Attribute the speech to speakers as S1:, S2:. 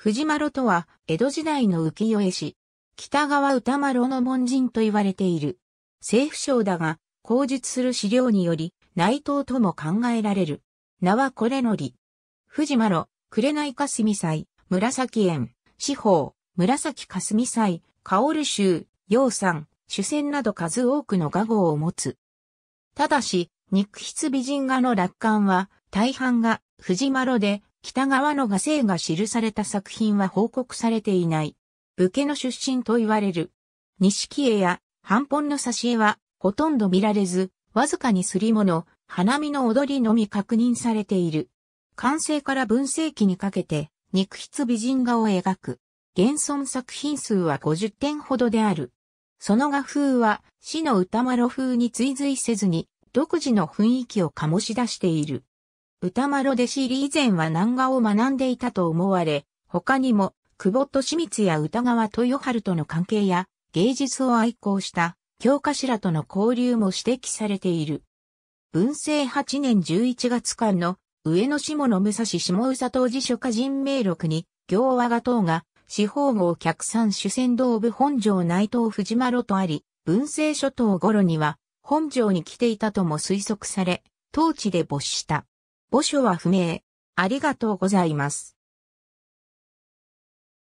S1: 藤丸とは、江戸時代の浮世絵師、北川歌丸の門人と言われている。政府省だが、口述する資料により、内藤とも考えられる。名はこれのり。藤丸、紅霞祭、紫園、四方、紫霞祭、薫州、洋山、主戦など数多くの画号を持つ。ただし、肉筆美人画の楽観は、大半が藤丸で、北側の画生が記された作品は報告されていない。武家の出身と言われる。錦絵や半本の挿絵はほとんど見られず、わずかにすり物、花見の踊りのみ確認されている。完成から文世紀にかけて、肉筆美人画を描く。現存作品数は50点ほどである。その画風は、死の歌丸風に追随せずに、独自の雰囲気を醸し出している。歌丸弟子入り以前は南画を学んでいたと思われ、他にも、久保利光や歌川豊春との関係や、芸術を愛好した教科師らとの交流も指摘されている。文政8年11月間の上野下の武蔵下宇佐当時書家人名録に、行和画等が、四方号客三主戦道部本城内藤藤丸とあり、文政諸島頃には、本城に来ていたとも推測され、当地で没した。墓所は不明。ありがとうございます。